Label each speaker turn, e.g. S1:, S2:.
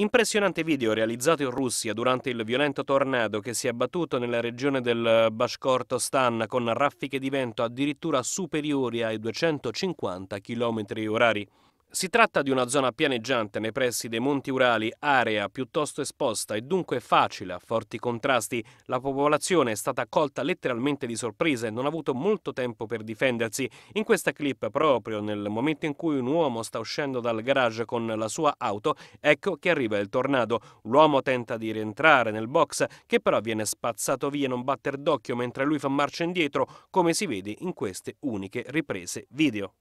S1: Impressionante video realizzato in Russia durante il violento tornado che si è abbattuto nella regione del Bashkortostan con raffiche di vento addirittura superiori ai 250 km orari. Si tratta di una zona pianeggiante nei pressi dei Monti Urali, area piuttosto esposta e dunque facile a forti contrasti. La popolazione è stata accolta letteralmente di sorpresa e non ha avuto molto tempo per difendersi. In questa clip, proprio nel momento in cui un uomo sta uscendo dal garage con la sua auto, ecco che arriva il tornado. L'uomo tenta di rientrare nel box, che però viene spazzato via in un batter d'occhio mentre lui fa marcia indietro, come si vede in queste uniche riprese video.